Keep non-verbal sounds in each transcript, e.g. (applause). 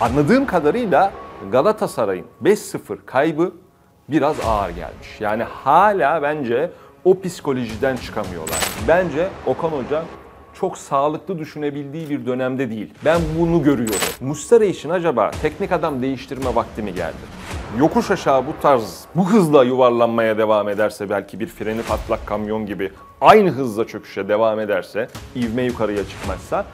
Anladığım kadarıyla Galatasaray'ın 5-0 kaybı biraz ağır gelmiş. Yani hala bence o psikolojiden çıkamıyorlar. Bence Okan Hoca çok sağlıklı düşünebildiği bir dönemde değil. Ben bunu görüyorum. Mustara için acaba teknik adam değiştirme vakti mi geldi? Yokuş aşağı bu tarz, bu hızla yuvarlanmaya devam ederse belki bir freni patlak kamyon gibi aynı hızla çöküşe devam ederse, ivme yukarıya çıkmazsa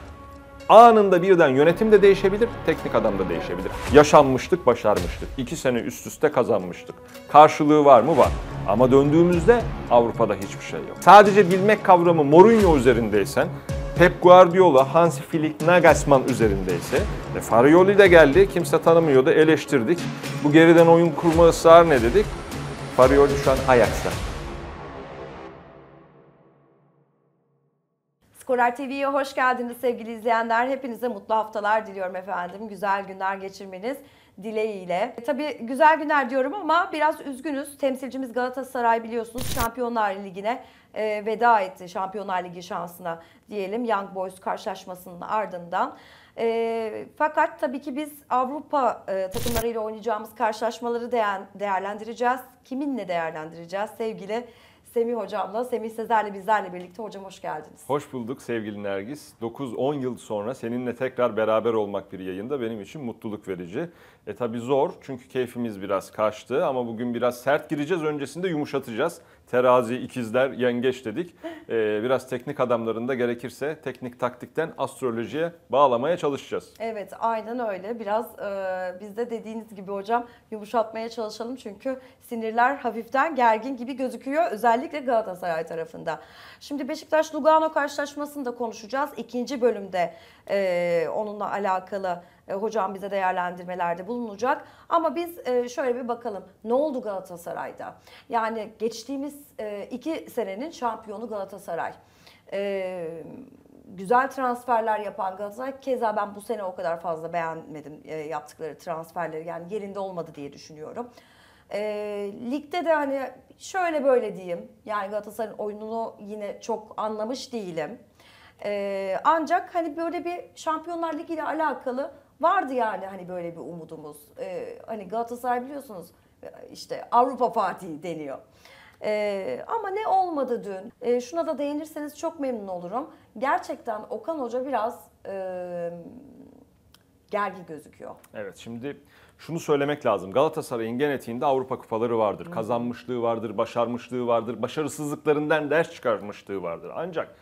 Anında birden yönetim de değişebilir, teknik adam da değişebilir. Yaşanmıştık, başarmıştık. İki sene üst üste kazanmıştık. Karşılığı var mı? Var. Ama döndüğümüzde Avrupa'da hiçbir şey yok. Sadece bilmek kavramı Mourinho üzerindeysen, Pep Guardiola, Hansi Flick, Nagasman üzerindeyse ve Farioli de geldi, kimse tanımıyordu, eleştirdik. Bu geriden oyun kurma ısrar ne dedik? Farioli şu an Ajax'ta. Skorer TV'ye hoş geldiniz sevgili izleyenler. Hepinize mutlu haftalar diliyorum efendim. Güzel günler geçirmeniz dileğiyle. E, tabii güzel günler diyorum ama biraz üzgünüz. Temsilcimiz Galatasaray biliyorsunuz Şampiyonlar Ligi'ne e, veda etti. Şampiyonlar Ligi şansına diyelim Young Boys karşılaşmasının ardından. E, fakat tabii ki biz Avrupa e, takımlarıyla oynayacağımız karşılaşmaları değer, değerlendireceğiz. Kiminle değerlendireceğiz sevgili Semih Hocam'la, Semih Sezer'le bizlerle birlikte. Hocam hoş geldiniz. Hoş bulduk sevgili Nergis. 9-10 yıl sonra seninle tekrar beraber olmak bir yayında benim için mutluluk verici. E tabi zor çünkü keyfimiz biraz kaçtı ama bugün biraz sert gireceğiz öncesinde yumuşatacağız. Terazi, ikizler, yengeç dedik. E, biraz teknik adamlarında gerekirse teknik taktikten astrolojiye bağlamaya çalışacağız. Evet aynen öyle biraz e, biz de dediğiniz gibi hocam yumuşatmaya çalışalım çünkü sinirler hafiften gergin gibi gözüküyor özellikle Galatasaray tarafında. Şimdi Beşiktaş-Lugano karşılaşmasını da konuşacağız ikinci bölümde e, onunla alakalı e, hocam bize değerlendirmelerde bulunacak. Ama biz e, şöyle bir bakalım ne oldu Galatasaray'da? Yani geçtiğimiz e, iki senenin şampiyonu Galatasaray. güzel transferler yapan Galatasaray keza ben bu sene o kadar fazla beğenmedim yaptıkları transferleri yani yerinde olmadı diye düşünüyorum. E, ligde de hani şöyle böyle diyeyim yani Galatasaray'ın oyununu yine çok anlamış değilim. E, ancak hani böyle bir Şampiyonlar Ligi ile alakalı vardı yani hani böyle bir umudumuz. Ee, hani Galatasaray biliyorsunuz işte Avrupa Fatih deniyor. Ee, ama ne olmadı dün? Ee, şuna da değinirseniz çok memnun olurum. Gerçekten Okan Hoca biraz e, gergi gözüküyor. Evet şimdi şunu söylemek lazım. Galatasaray'ın genetiğinde Avrupa kupaları vardır. Hı. Kazanmışlığı vardır, başarmışlığı vardır, başarısızlıklarından ders çıkarmışlığı vardır. Ancak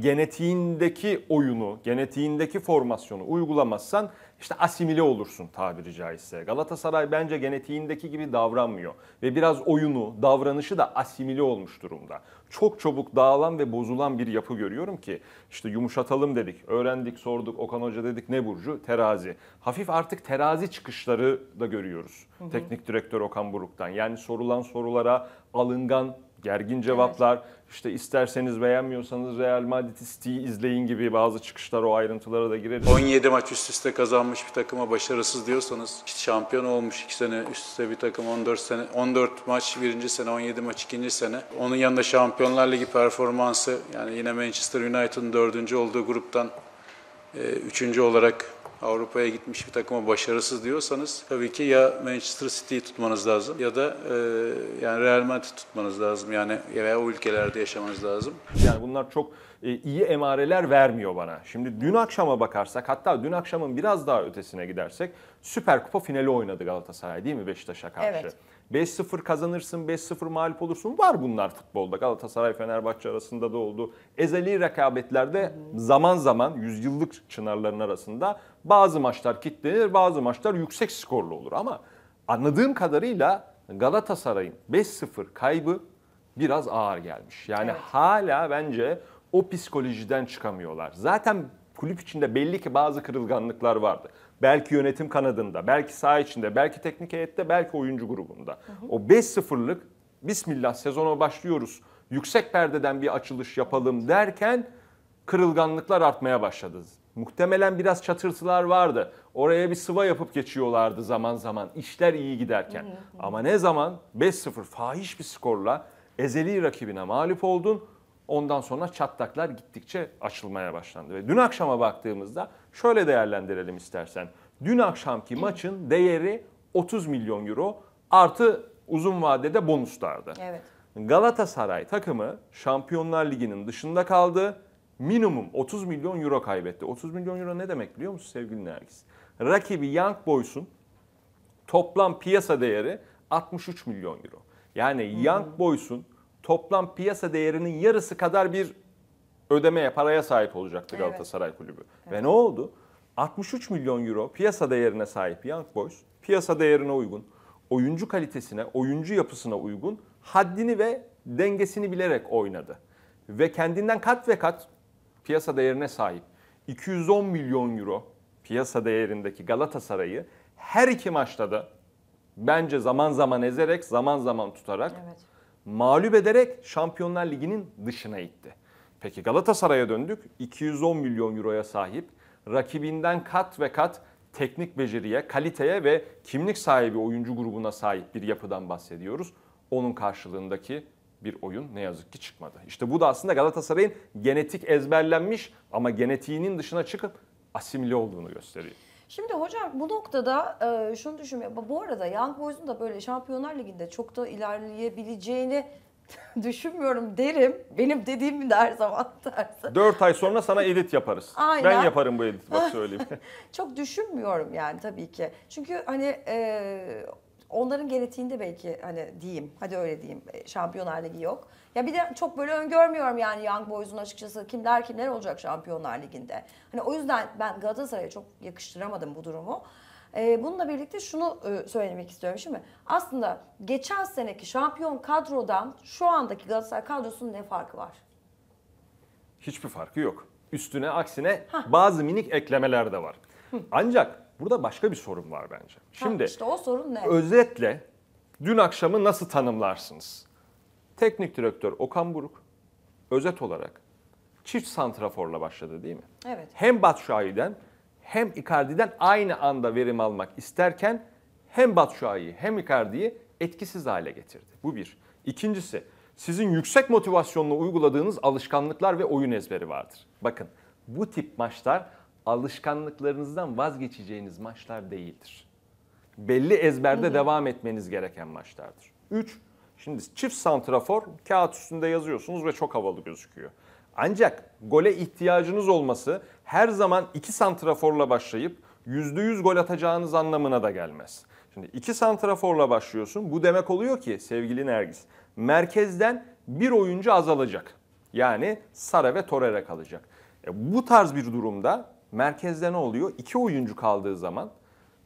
genetiğindeki oyunu, genetiğindeki formasyonu uygulamazsan işte asimile olursun tabiri caizse. Galatasaray bence genetiğindeki gibi davranmıyor ve biraz oyunu, davranışı da asimile olmuş durumda. Çok çabuk dağılan ve bozulan bir yapı görüyorum ki işte yumuşatalım dedik, öğrendik, sorduk, Okan Hoca dedik ne burcu? Terazi. Hafif artık terazi çıkışları da görüyoruz. Hı hı. Teknik direktör Okan Buruk'tan. Yani sorulan sorulara alıngan gergin cevaplar, evet. işte isterseniz beğenmiyorsanız Real Madrid City'yi izleyin gibi bazı çıkışlar o ayrıntılara da gireriz. 17 maç üst üste kazanmış bir takıma başarısız diyorsanız işte şampiyon olmuş 2 sene üst üste bir takım 14 sene 14 maç birinci sene 17 maç ikinci sene. Onun yanında Şampiyonlar Ligi performansı yani yine Manchester United'ın dördüncü olduğu gruptan e, üçüncü olarak Avrupa'ya gitmiş bir takıma başarısız diyorsanız tabii ki ya Manchester City'yi tutmanız lazım ya da e, yani Real Madrid tutmanız lazım. Yani veya o ülkelerde yaşamanız lazım. Yani bunlar çok e, iyi emareler vermiyor bana. Şimdi dün akşama bakarsak hatta dün akşamın biraz daha ötesine gidersek Süper Kupa finali oynadı Galatasaray değil mi Beşiktaş'a karşı? Evet. 5-0 kazanırsın, 5-0 mağlup olursun. Var bunlar futbolda. Galatasaray Fenerbahçe arasında da oldu. Ezeli rekabetlerde hı hı. zaman zaman yüzyıllık çınarların arasında bazı maçlar kilitlenir, bazı maçlar yüksek skorlu olur ama anladığım kadarıyla Galatasaray'ın 5-0 kaybı biraz ağır gelmiş. Yani evet. hala bence o psikolojiden çıkamıyorlar. Zaten kulüp içinde belli ki bazı kırılganlıklar vardı belki yönetim kanadında, belki saha içinde, belki teknik heyette, belki oyuncu grubunda. Hı hı. O 5-0'lık bismillah sezona başlıyoruz, yüksek perdeden bir açılış yapalım derken kırılganlıklar artmaya başladı. Muhtemelen biraz çatırtılar vardı. Oraya bir sıva yapıp geçiyorlardı zaman zaman işler iyi giderken. Hı hı. Ama ne zaman 5-0 fahiş bir skorla ezeli rakibine mağlup oldun Ondan sonra çatlaklar gittikçe açılmaya başlandı. Ve dün akşama baktığımızda şöyle değerlendirelim istersen. Dün akşamki maçın değeri 30 milyon euro artı uzun vadede bonuslardı. Evet. Galatasaray takımı Şampiyonlar Ligi'nin dışında kaldı. Minimum 30 milyon euro kaybetti. 30 milyon euro ne demek biliyor musun sevgili Nergis? Rakibi Young Boys'un toplam piyasa değeri 63 milyon euro. Yani Young hmm. Boys'un toplam piyasa değerinin yarısı kadar bir ödemeye, paraya sahip olacaktı evet. Galatasaray Kulübü. Evet. Ve ne oldu? 63 milyon euro piyasa değerine sahip Young Boys, piyasa değerine uygun, oyuncu kalitesine, oyuncu yapısına uygun, haddini ve dengesini bilerek oynadı. Ve kendinden kat ve kat piyasa değerine sahip 210 milyon euro piyasa değerindeki Galatasaray'ı her iki maçta da bence zaman zaman ezerek, zaman zaman tutarak evet mağlup ederek Şampiyonlar Ligi'nin dışına itti. Peki Galatasaray'a döndük. 210 milyon euroya sahip. Rakibinden kat ve kat teknik beceriye, kaliteye ve kimlik sahibi oyuncu grubuna sahip bir yapıdan bahsediyoruz. Onun karşılığındaki bir oyun ne yazık ki çıkmadı. İşte bu da aslında Galatasaray'ın genetik ezberlenmiş ama genetiğinin dışına çıkıp asimile olduğunu gösteriyor. Şimdi hocam bu noktada e, şunu düşünüyorum. Bu arada Young Boys'un da böyle Şampiyonlar Ligi'nde çok da ilerleyebileceğini (laughs) düşünmüyorum derim. Benim dediğim de her zaman tersi. (laughs) 4 ay sonra sana edit yaparız. (laughs) Aynen. Ben yaparım bu edit bak söyleyeyim. çok düşünmüyorum yani tabii ki. Çünkü hani e, onların genetiğinde belki hani diyeyim. Hadi öyle diyeyim. E, Şampiyonlar Ligi yok. Ya bir de çok böyle öngörmüyorum yani Young Boys'un açıkçası kimler kimler olacak Şampiyonlar Ligi'nde. Hani o yüzden ben Galatasaray'a çok yakıştıramadım bu durumu. Ee, bununla birlikte şunu e, söylemek istiyorum. Şimdi aslında geçen seneki şampiyon kadrodan şu andaki Galatasaray kadrosunun ne farkı var? Hiçbir farkı yok. Üstüne aksine Hah. bazı minik eklemeler de var. Hı. Ancak Burada başka bir sorun var bence. Şimdi ha, işte o sorun ne? Özetle dün akşamı nasıl tanımlarsınız? Teknik direktör Okan Buruk özet olarak çift santraforla başladı değil mi? Evet. Hem Batşuay'den hem Icardi'den aynı anda verim almak isterken hem Batşuay'ı hem Icardi'yi etkisiz hale getirdi. Bu bir. İkincisi sizin yüksek motivasyonla uyguladığınız alışkanlıklar ve oyun ezberi vardır. Bakın bu tip maçlar alışkanlıklarınızdan vazgeçeceğiniz maçlar değildir. Belli ezberde Hı-hı. devam etmeniz gereken maçlardır. 3. Şimdi çift santrafor kağıt üstünde yazıyorsunuz ve çok havalı gözüküyor. Ancak gole ihtiyacınız olması her zaman iki santraforla başlayıp %100 gol atacağınız anlamına da gelmez. Şimdi iki santraforla başlıyorsun. Bu demek oluyor ki sevgili Nergis merkezden bir oyuncu azalacak. Yani Sara ve Torreira kalacak. E, bu tarz bir durumda merkezde ne oluyor? İki oyuncu kaldığı zaman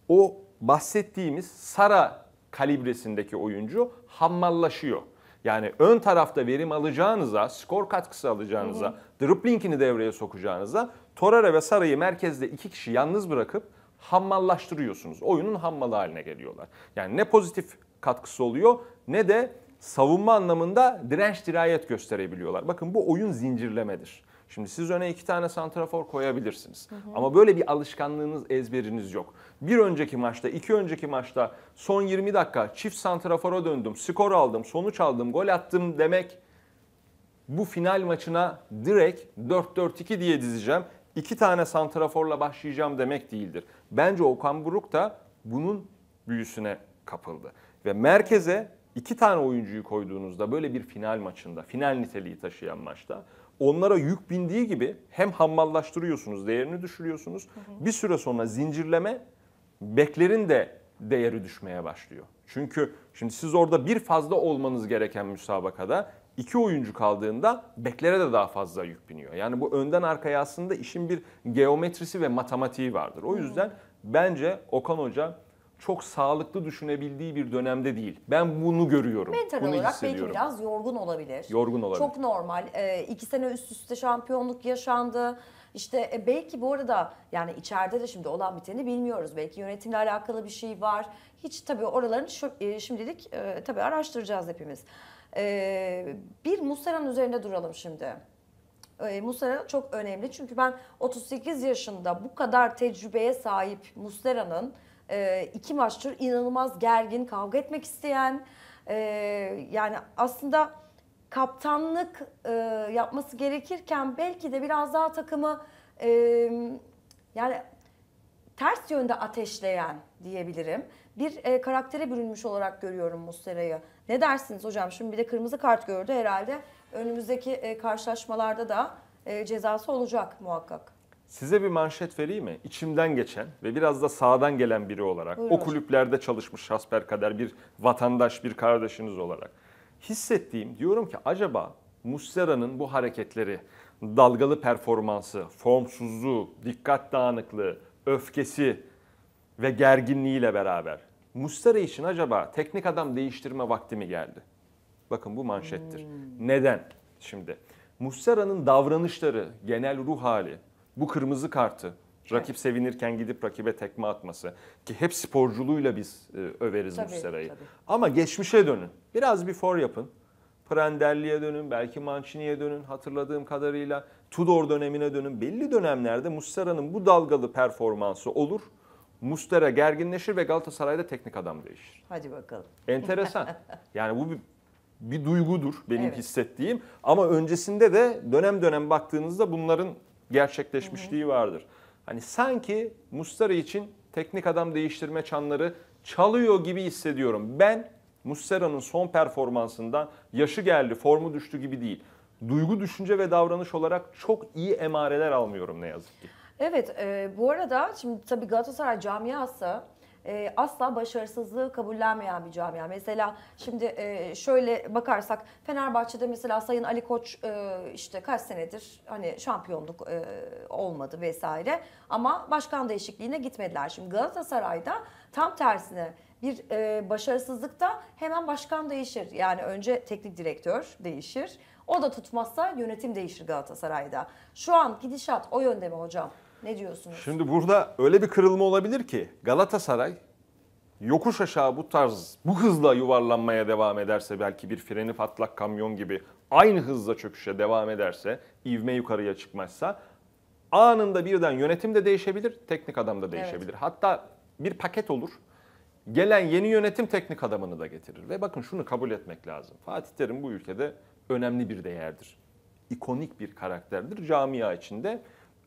o bahsettiğimiz Sara kalibresindeki oyuncu hammallaşıyor. Yani ön tarafta verim alacağınıza, skor katkısı alacağınıza, driblingini devreye sokacağınıza Torreira ve Sara'yı merkezde iki kişi yalnız bırakıp hammallaştırıyorsunuz. Oyunun hammalı haline geliyorlar. Yani ne pozitif katkısı oluyor ne de savunma anlamında direnç dirayet gösterebiliyorlar. Bakın bu oyun zincirlemedir. Şimdi siz öne iki tane santrafor koyabilirsiniz. Hı hı. Ama böyle bir alışkanlığınız, ezberiniz yok. Bir önceki maçta, iki önceki maçta son 20 dakika çift santrafora döndüm, skor aldım, sonuç aldım, gol attım demek bu final maçına direkt 4-4-2 diye dizeceğim. İki tane santraforla başlayacağım demek değildir. Bence Okan Buruk da bunun büyüsüne kapıldı. Ve merkeze iki tane oyuncuyu koyduğunuzda böyle bir final maçında, final niteliği taşıyan maçta onlara yük bindiği gibi hem hammallaştırıyorsunuz, değerini düşürüyorsunuz. Hı hı. Bir süre sonra zincirleme beklerin de değeri düşmeye başlıyor. Çünkü şimdi siz orada bir fazla olmanız gereken müsabakada iki oyuncu kaldığında beklere de daha fazla yük biniyor. Yani bu önden arkaya aslında işin bir geometrisi ve matematiği vardır. O yüzden bence Okan Hoca çok sağlıklı düşünebildiği bir dönemde değil. Ben bunu görüyorum. Mental bunu olarak belki biraz yorgun olabilir. Yorgun olabilir. Çok normal. Ee, iki sene üst üste şampiyonluk yaşandı. İşte e, belki bu arada yani içeride de şimdi olan biteni bilmiyoruz. Belki yönetimle alakalı bir şey var. Hiç tabii oraların şu, e, şimdilik e, tabii araştıracağız hepimiz. E, bir Muslera'nın üzerinde duralım şimdi. E, Muslera çok önemli çünkü ben 38 yaşında bu kadar tecrübeye sahip Muslera'nın e, iki maçtır inanılmaz gergin, kavga etmek isteyen e, yani aslında kaptanlık e, yapması gerekirken belki de biraz daha takımı e, yani ters yönde ateşleyen diyebilirim bir e, karaktere bürünmüş olarak görüyorum Mustera'yı. Ne dersiniz hocam? Şimdi bir de kırmızı kart gördü herhalde. Önümüzdeki e, karşılaşmalarda da e, cezası olacak muhakkak. Size bir manşet vereyim mi? İçimden geçen ve biraz da sağdan gelen biri olarak, Buyurun. o kulüplerde çalışmış hasbelkader bir vatandaş, bir kardeşiniz olarak hissettiğim diyorum ki acaba Muslera'nın bu hareketleri, dalgalı performansı, formsuzluğu, dikkat dağınıklığı, öfkesi ve gerginliğiyle beraber Muslera için acaba teknik adam değiştirme vakti mi geldi? Bakın bu manşettir. Hmm. Neden? Şimdi Muslera'nın davranışları, genel ruh hali, bu kırmızı kartı Rakip sevinirken gidip rakibe tekme atması ki hep sporculuğuyla biz e, överiz tabii, Muslera'yı. Tabii. Ama geçmişe dönün. Biraz bir for yapın. Prandelli'ye dönün, belki Mancini'ye dönün hatırladığım kadarıyla. Tudor dönemine dönün. Belli dönemlerde Muslera'nın bu dalgalı performansı olur. Muslera gerginleşir ve Galatasaray'da teknik adam değişir. Hadi bakalım. Enteresan. (laughs) yani bu bir, bir duygudur benim evet. hissettiğim. Ama öncesinde de dönem dönem baktığınızda bunların gerçekleşmişliği vardır. Hani sanki Mustara için teknik adam değiştirme çanları çalıyor gibi hissediyorum. Ben Mustara'nın son performansından yaşı geldi, formu düştü gibi değil. Duygu, düşünce ve davranış olarak çok iyi emareler almıyorum ne yazık ki. Evet, e, bu arada şimdi tabii Galatasaray camiası e, asla başarısızlığı kabullenmeyen bir camia. Mesela şimdi e, şöyle bakarsak Fenerbahçe'de mesela Sayın Ali Koç e, işte kaç senedir hani şampiyonluk e, olmadı vesaire ama başkan değişikliğine gitmediler. Şimdi Galatasaray'da tam tersine bir e, başarısızlıkta hemen başkan değişir. Yani önce teknik direktör değişir. O da tutmazsa yönetim değişir Galatasaray'da. Şu an gidişat o yönde mi hocam? Ne diyorsunuz? Şimdi burada öyle bir kırılma olabilir ki Galatasaray yokuş aşağı bu tarz bu hızla yuvarlanmaya devam ederse belki bir freni patlak kamyon gibi aynı hızla çöküşe devam ederse ivme yukarıya çıkmazsa anında birden yönetim de değişebilir, teknik adam da değişebilir. Evet. Hatta bir paket olur. Gelen yeni yönetim teknik adamını da getirir ve bakın şunu kabul etmek lazım. Fatih Terim bu ülkede önemli bir değerdir. İkonik bir karakterdir camia içinde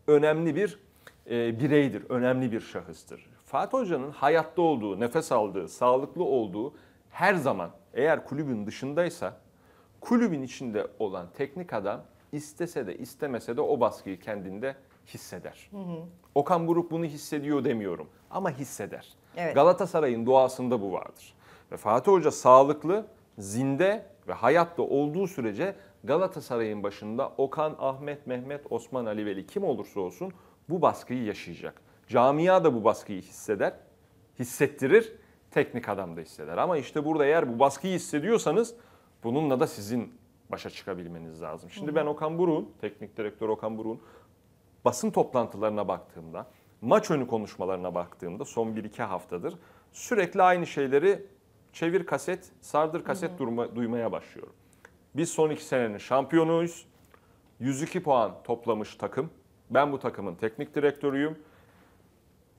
önemli bir e, bireydir, önemli bir şahıstır. Fatih Hoca'nın hayatta olduğu, nefes aldığı, sağlıklı olduğu her zaman eğer kulübün dışındaysa kulübün içinde olan teknik adam istese de istemese de o baskıyı kendinde hisseder. Hı hı. Okan Buruk bunu hissediyor demiyorum ama hisseder. Evet. Galatasaray'ın doğasında bu vardır. Ve Fatih Hoca sağlıklı, zinde ve hayatta olduğu sürece Galatasaray'ın başında Okan, Ahmet, Mehmet, Osman, Ali Veli kim olursa olsun bu baskıyı yaşayacak. Camia da bu baskıyı hisseder, hissettirir, teknik adam da hisseder. Ama işte burada eğer bu baskıyı hissediyorsanız bununla da sizin başa çıkabilmeniz lazım. Şimdi ben Okan Buruk'un, teknik direktör Okan Buruk'un basın toplantılarına baktığımda, maç önü konuşmalarına baktığımda son 1-2 haftadır sürekli aynı şeyleri çevir kaset, sardır kaset Durma, duymaya başlıyorum. Biz son iki senenin şampiyonuyuz. 102 puan toplamış takım. Ben bu takımın teknik direktörüyüm.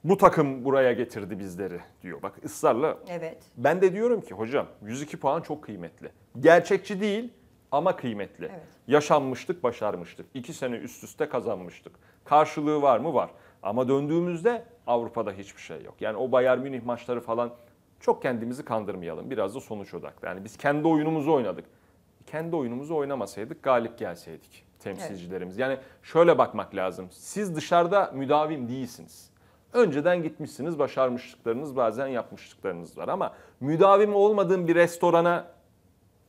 Bu takım buraya getirdi bizleri diyor. Bak ısrarla. Evet. Ben de diyorum ki hocam 102 puan çok kıymetli. Gerçekçi değil ama kıymetli. Evet. Yaşanmıştık, başarmıştık. İki sene üst üste kazanmıştık. Karşılığı var mı? Var. Ama döndüğümüzde Avrupa'da hiçbir şey yok. Yani o Bayern Münih maçları falan çok kendimizi kandırmayalım. Biraz da sonuç odaklı. Yani biz kendi oyunumuzu oynadık kendi oyunumuzu oynamasaydık galip gelseydik temsilcilerimiz. Evet. Yani şöyle bakmak lazım. Siz dışarıda müdavim değilsiniz. Önceden gitmişsiniz, başarmışlıklarınız, bazen yapmışlıklarınız var ama müdavim olmadığın bir restorana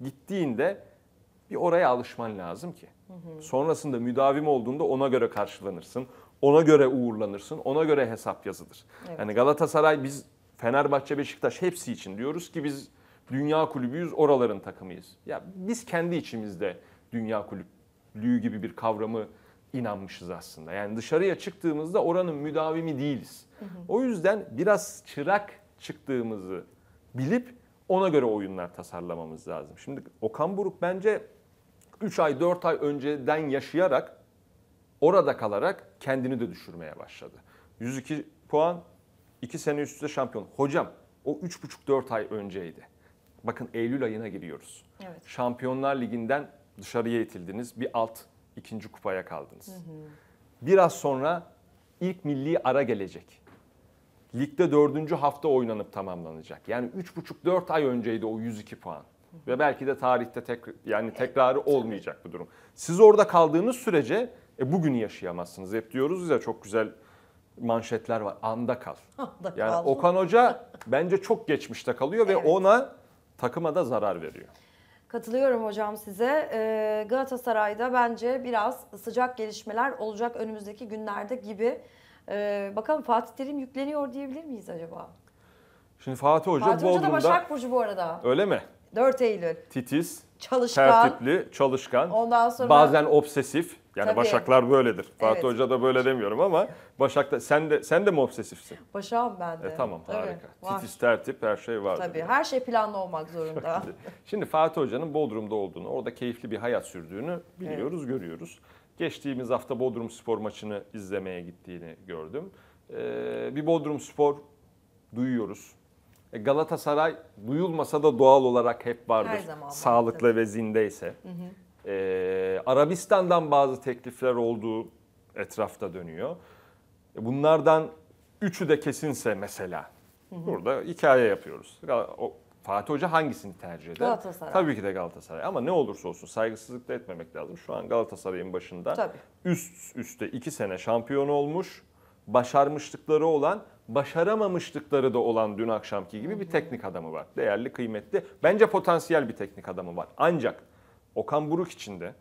gittiğinde bir oraya alışman lazım ki. Hı hı. Sonrasında müdavim olduğunda ona göre karşılanırsın. Ona göre uğurlanırsın. Ona göre hesap yazılır. Evet. Yani Galatasaray biz Fenerbahçe, Beşiktaş hepsi için diyoruz ki biz Dünya kulübüyüz, oraların takımıyız. Ya biz kendi içimizde dünya kulüplüğü gibi bir kavramı inanmışız aslında. Yani dışarıya çıktığımızda oranın müdavimi değiliz. O yüzden biraz çırak çıktığımızı bilip ona göre oyunlar tasarlamamız lazım. Şimdi Okan Buruk bence 3 ay 4 ay önceden yaşayarak orada kalarak kendini de düşürmeye başladı. 102 puan 2 sene üst üste şampiyon. Hocam o 3,5-4 ay önceydi. Bakın Eylül ayına giriyoruz. Evet. Şampiyonlar Ligi'nden dışarıya itildiniz. Bir alt ikinci kupaya kaldınız. Hı hı. Biraz sonra ilk milli ara gelecek. Ligde dördüncü hafta oynanıp tamamlanacak. Yani üç buçuk dört ay önceydi o 102 puan. Ve belki de tarihte tek, yani tekrarı olmayacak bu durum. Siz orada kaldığınız sürece e, bugünü yaşayamazsınız. Hep diyoruz ya çok güzel manşetler var. Anda kal. yani Okan Hoca bence çok geçmişte kalıyor evet. ve ona takıma da zarar veriyor. Katılıyorum hocam size. Ee, Galatasaray'da bence biraz sıcak gelişmeler olacak önümüzdeki günlerde gibi. Ee, bakalım Fatih Terim yükleniyor diyebilir miyiz acaba? Şimdi Fatih Hoca Fatih Hoca da Başak Burcu bu arada. Öyle mi? 4 Eylül. Titiz, çalışkan, tertipli, çalışkan, Ondan sonra bazen obsesif. Yani Tabii. Başaklar böyledir. Evet. Fatih Hoca da böyle demiyorum ama Başak'ta sen de sen de mi obsesifsin? Başağım ben de. E, tamam Tabii, harika. Var. Titiz tertip her şey var. Tabii her şey planlı olmak zorunda. (laughs) Şimdi Fatih Hoca'nın Bodrum'da olduğunu, orada keyifli bir hayat sürdüğünü biliyoruz, evet. görüyoruz. Geçtiğimiz hafta Bodrum Spor maçını izlemeye gittiğini gördüm. Ee, bir Bodrum Spor duyuyoruz. E, Galatasaray duyulmasa da doğal olarak hep vardır. Her zaman Sağlıklı ve zindeyse. Hı hı. E, Arabistan'dan bazı teklifler olduğu etrafta dönüyor. E, bunlardan üçü de kesinse mesela burada hikaye yapıyoruz. O, Fatih Hoca hangisini tercih eder? Galatasaray. Tabii ki de Galatasaray ama ne olursa olsun saygısızlık da etmemek lazım. Şu an Galatasaray'ın başında Tabii. üst üste iki sene şampiyon olmuş, başarmışlıkları olan, başaramamışlıkları da olan dün akşamki gibi bir teknik adamı var. Değerli, kıymetli, bence potansiyel bir teknik adamı var. Ancak Okan Buruk için de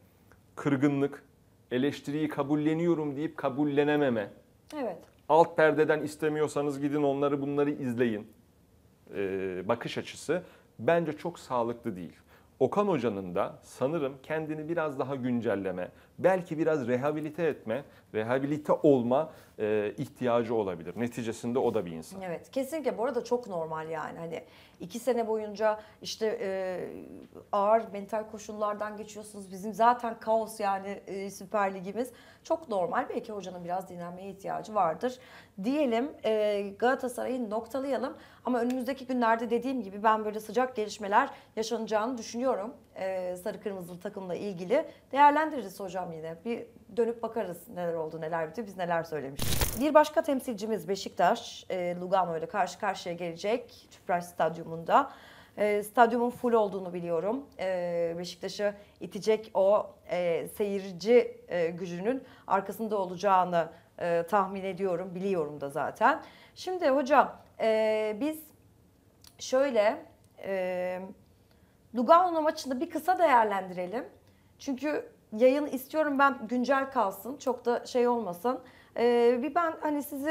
kırgınlık, eleştiriyi kabulleniyorum deyip kabullenememe. Evet. Alt perdeden istemiyorsanız gidin onları bunları izleyin. Ee, bakış açısı bence çok sağlıklı değil. Okan Hoca'nın da sanırım kendini biraz daha güncelleme, belki biraz rehabilite etme, rehabilite olma e, ihtiyacı olabilir. Neticesinde o da bir insan. Evet kesinlikle bu arada çok normal yani hani iki sene boyunca işte e, ağır mental koşullardan geçiyorsunuz. Bizim zaten kaos yani e, Süper Ligimiz. Çok normal. Belki hocanın biraz dinlenmeye ihtiyacı vardır. Diyelim e, Galatasaray'ı noktalayalım. Ama önümüzdeki günlerde dediğim gibi ben böyle sıcak gelişmeler yaşanacağını düşünüyorum. E, sarı kırmızılı takımla ilgili. Değerlendiririz hocam yine. Bir dönüp bakarız neler oldu neler bitti biz neler söylemişiz. Bir başka temsilcimiz Beşiktaş e, Lugano ile karşı karşıya gelecek Tüpraş Stadyumunda. E, stadyumun full olduğunu biliyorum. E, Beşiktaş'ı itecek o e, seyirci e, gücünün arkasında olacağını e, tahmin ediyorum, biliyorum da zaten. Şimdi hocam e, biz şöyle e, Lugano maçında bir kısa değerlendirelim. Çünkü yayın istiyorum ben güncel kalsın, çok da şey olmasın. E, bir ben hani sizi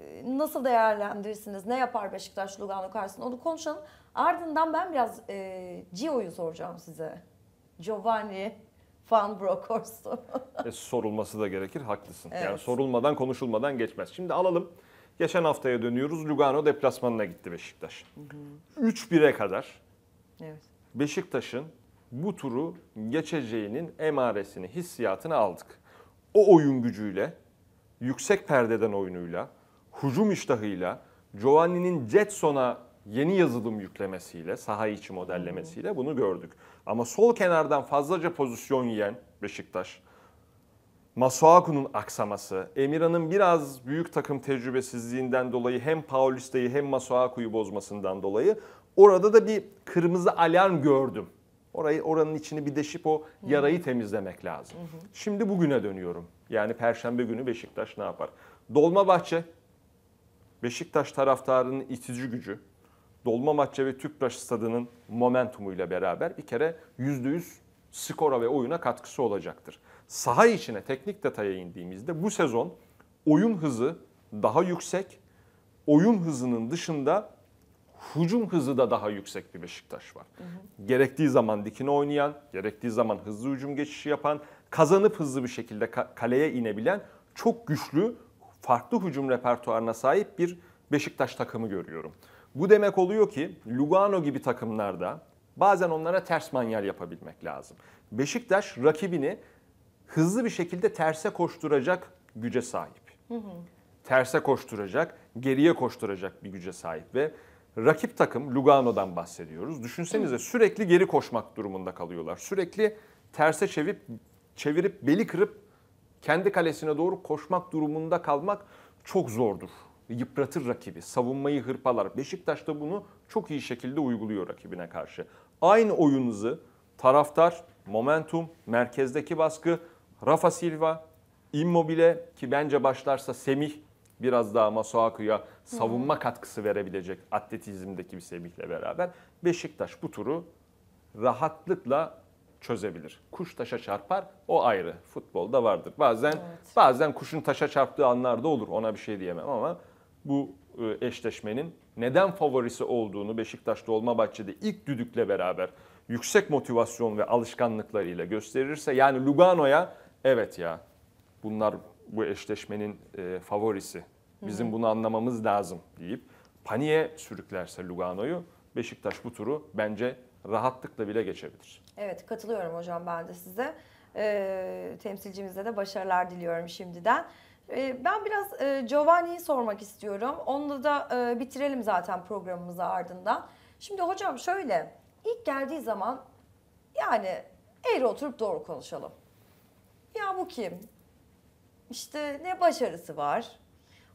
e, nasıl değerlendirirsiniz, ne yapar Beşiktaş Lugano karşısında onu konuşalım. Ardından ben biraz e, Gio'yu soracağım size. Giovanni Van Bronckhorst'u. (laughs) e, sorulması da gerekir, haklısın. Evet. Yani sorulmadan, konuşulmadan geçmez. Şimdi alalım. Geçen haftaya dönüyoruz. Lugano deplasmanına gitti Beşiktaş. 3-1'e kadar evet. Beşiktaş'ın bu turu geçeceğinin emaresini, hissiyatını aldık. O oyun gücüyle, yüksek perdeden oyunuyla, hücum iştahıyla, Giovanni'nin Jetson'a yeni yazılım yüklemesiyle, saha içi modellemesiyle bunu gördük. Ama sol kenardan fazlaca pozisyon yiyen Beşiktaş, Masuaku'nun aksaması, Emirhan'ın biraz büyük takım tecrübesizliğinden dolayı hem Paulista'yı hem Masuaku'yu bozmasından dolayı orada da bir kırmızı alarm gördüm. Orayı oranın içini bir deşip o yarayı temizlemek lazım. Şimdi bugüne dönüyorum. Yani perşembe günü Beşiktaş ne yapar? Dolmabahçe Beşiktaş taraftarının itici gücü, Dolma Dolmabahçe ve Tüpraş stadının momentumu ile beraber bir kere %100 skora ve oyuna katkısı olacaktır. Saha içine teknik detaya indiğimizde bu sezon oyun hızı daha yüksek, oyun hızının dışında hücum hızı da daha yüksek bir Beşiktaş var. Hı hı. Gerektiği zaman dikine oynayan, gerektiği zaman hızlı hücum geçişi yapan, kazanıp hızlı bir şekilde kaleye inebilen çok güçlü, farklı hücum repertuarına sahip bir Beşiktaş takımı görüyorum. Bu demek oluyor ki Lugano gibi takımlarda bazen onlara ters manyal yapabilmek lazım. Beşiktaş rakibini hızlı bir şekilde terse koşturacak güce sahip. Hı hı. Terse koşturacak, geriye koşturacak bir güce sahip ve rakip takım Lugano'dan bahsediyoruz. Düşünsenize sürekli geri koşmak durumunda kalıyorlar. Sürekli terse çevirip, çevirip beli kırıp kendi kalesine doğru koşmak durumunda kalmak çok zordur yıpratır rakibi, savunmayı hırpalar. Beşiktaş da bunu çok iyi şekilde uyguluyor rakibine karşı. Aynı oyunuzu, taraftar, momentum, merkezdeki baskı, Rafa Silva, Immobile ki bence başlarsa Semih biraz daha Masuaku'ya savunma katkısı verebilecek atletizmdeki bir Semih'le beraber Beşiktaş bu turu rahatlıkla çözebilir. Kuş taşa çarpar o ayrı. Futbolda vardır. Bazen evet. bazen kuşun taşa çarptığı anlarda olur. Ona bir şey diyemem ama bu e, eşleşmenin neden favorisi olduğunu Beşiktaş Dolmabahçe'de ilk düdükle beraber yüksek motivasyon ve alışkanlıklarıyla gösterirse yani Lugano'ya evet ya bunlar bu eşleşmenin e, favorisi. Bizim bunu anlamamız lazım deyip paniğe sürüklerse Lugano'yu Beşiktaş bu turu bence rahatlıkla bile geçebilir. Evet katılıyorum hocam ben de size. E, temsilcimize de başarılar diliyorum şimdiden. Ee, ben biraz e, Giovanni'yi sormak istiyorum. Onunla da e, bitirelim zaten programımızı ardından. Şimdi hocam şöyle, ilk geldiği zaman yani eğri oturup doğru konuşalım. Ya bu kim? İşte ne başarısı var?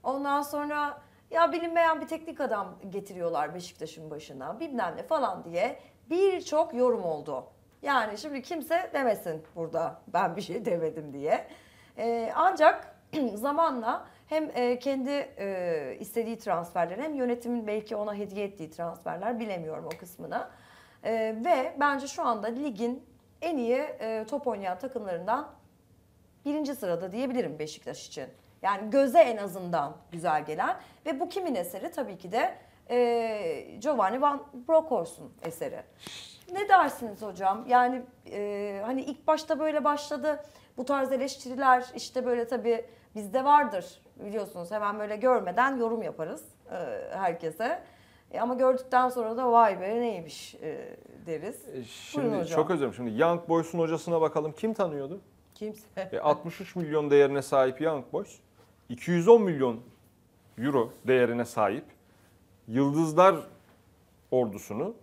Ondan sonra ya bilinmeyen bir teknik adam getiriyorlar Beşiktaş'ın başına bilmem ne falan diye birçok yorum oldu. Yani şimdi kimse demesin burada ben bir şey demedim diye. Ee, ancak (clears throat) zamanla hem e, kendi e, istediği transferler hem yönetimin belki ona hediye ettiği transferler bilemiyorum o kısmına. E, ve bence şu anda ligin en iyi top oynayan takımlarından birinci sırada diyebilirim Beşiktaş için. Yani göze en azından güzel gelen ve bu kimin eseri? Tabii ki de Giovanni Van Bronckhorst'un eseri. Ne dersiniz hocam? Yani hani ilk başta böyle başladı bu tarz eleştiriler işte böyle tabii Bizde vardır biliyorsunuz hemen böyle görmeden yorum yaparız e, herkese. E, ama gördükten sonra da vay be neymiş e, deriz. E, şimdi çok özür Şimdi Young Boys'un hocasına bakalım kim tanıyordu? Kimse. E, 63 milyon değerine sahip Young Boys. 210 milyon euro değerine sahip Yıldızlar ordusunu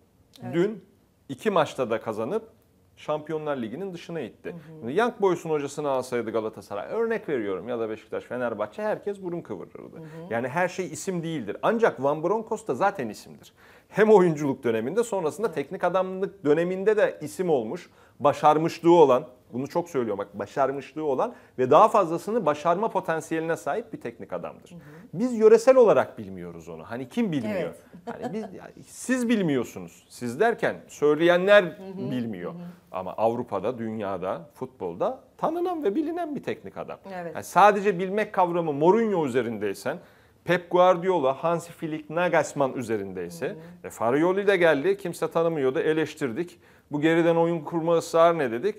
evet. dün iki maçta da kazanıp Şampiyonlar Ligi'nin dışına itti. Hı hı. Young Boys'un hocasını alsaydı Galatasaray örnek veriyorum ya da Beşiktaş, Fenerbahçe herkes burun kıvırırdı. Hı hı. Yani her şey isim değildir. Ancak Van Bronckhorst da zaten isimdir. Hem oyunculuk döneminde sonrasında hı. teknik adamlık döneminde de isim olmuş, başarmışlığı olan bunu çok söylüyor, bak başarmışlığı olan ve daha fazlasını başarma potansiyeline sahip bir teknik adamdır. Hı hı. Biz yöresel olarak bilmiyoruz onu. Hani kim bilmiyor? Evet. (laughs) Hani biz yani siz bilmiyorsunuz. Siz derken söyleyenler hı hı. bilmiyor. Hı hı. Ama Avrupa'da, dünyada, futbolda tanınan ve bilinen bir teknik adam. Evet. Yani sadece bilmek kavramı Mourinho üzerindeysen Pep Guardiola, Hansi Flick, Nagasman üzerindeyse. Hı hı. E, Farioli de geldi, kimse tanımıyordu, eleştirdik. Bu geriden oyun kurma ısrar ne dedik?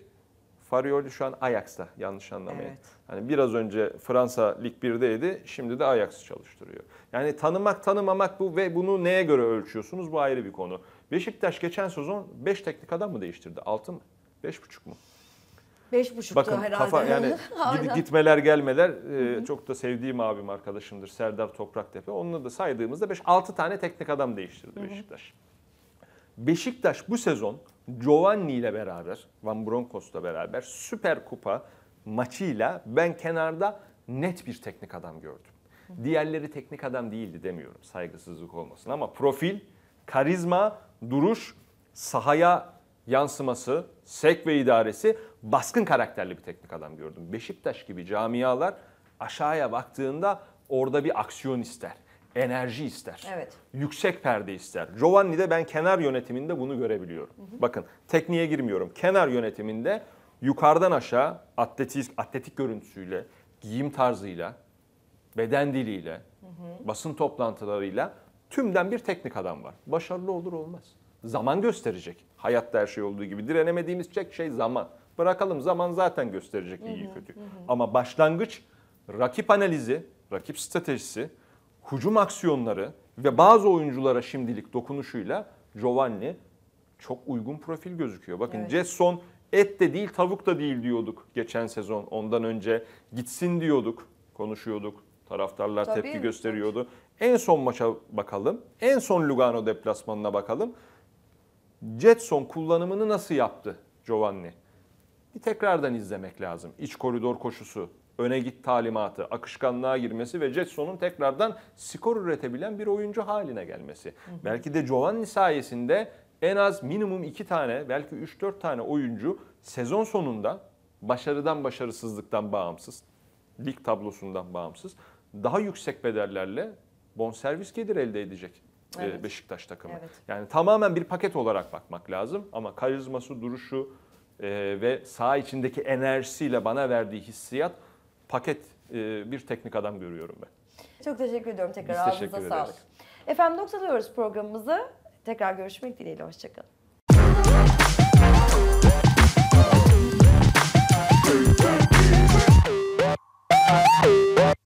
Farioli şu an Ajax'ta yanlış anlamayın. Evet. Hani biraz önce Fransa Lig 1'deydi, şimdi de Ajax çalıştırıyor. Yani tanımak tanımamak bu ve bunu neye göre ölçüyorsunuz bu ayrı bir konu. Beşiktaş geçen sezon 5 teknik adam mı değiştirdi? 6 mı? 5,5 mu? Beş buçukta herhalde. Kafa, yani (laughs) gitmeler gelmeler e, çok da sevdiğim abim arkadaşımdır Serdar Topraktepe. Onları da saydığımızda 5-6 tane teknik adam değiştirdi Beşiktaş. Hı hı. Beşiktaş bu sezon Giovanni ile beraber, Van Bronckhorst'la beraber Süper Kupa maçıyla ben kenarda net bir teknik adam gördüm. Diğerleri teknik adam değildi demiyorum saygısızlık olmasın ama profil, karizma, duruş, sahaya yansıması, sek ve idaresi baskın karakterli bir teknik adam gördüm. Beşiktaş gibi camialar aşağıya baktığında orada bir aksiyon ister enerji ister. Evet. Yüksek perde ister. Giovanni'de ben kenar yönetiminde bunu görebiliyorum. Hı hı. Bakın tekniğe girmiyorum. Kenar yönetiminde yukarıdan aşağı atletik, atletik görüntüsüyle, giyim tarzıyla, beden diliyle, hı hı. basın toplantılarıyla tümden bir teknik adam var. Başarılı olur olmaz. Zaman gösterecek. Hayatta her şey olduğu gibi direnemediğimiz tek şey zaman. Bırakalım zaman zaten gösterecek iyi kötü. Hı hı. Ama başlangıç rakip analizi, rakip stratejisi, hücum aksiyonları ve bazı oyunculara şimdilik dokunuşuyla Giovanni çok uygun profil gözüküyor. Bakın evet. Cesson et de değil tavuk da değil diyorduk geçen sezon. Ondan önce gitsin diyorduk, konuşuyorduk. Taraftarlar Tabii. tepki gösteriyordu. En son maça bakalım. En son Lugano deplasmanına bakalım. Jetson kullanımını nasıl yaptı Giovanni? bir tekrardan izlemek lazım. İç koridor koşusu, öne git talimatı, akışkanlığa girmesi ve Jetson'un tekrardan skor üretebilen bir oyuncu haline gelmesi. Hı hı. Belki de Giovanni sayesinde en az minimum 2 tane belki 3-4 tane oyuncu sezon sonunda başarıdan başarısızlıktan bağımsız, lig tablosundan bağımsız daha yüksek bedellerle bonservis gelir elde edecek e, evet. Beşiktaş takımı. Evet. Yani tamamen bir paket olarak bakmak lazım ama karizması, duruşu, e, ve sağ içindeki enerjisiyle bana verdiği hissiyat paket e, bir teknik adam görüyorum ben. Çok teşekkür ediyorum tekrar Biz ağzınıza teşekkür sağlık. Ederiz. Efendim noktalıyoruz programımızı. Tekrar görüşmek dileğiyle. Hoşçakalın. Thank you.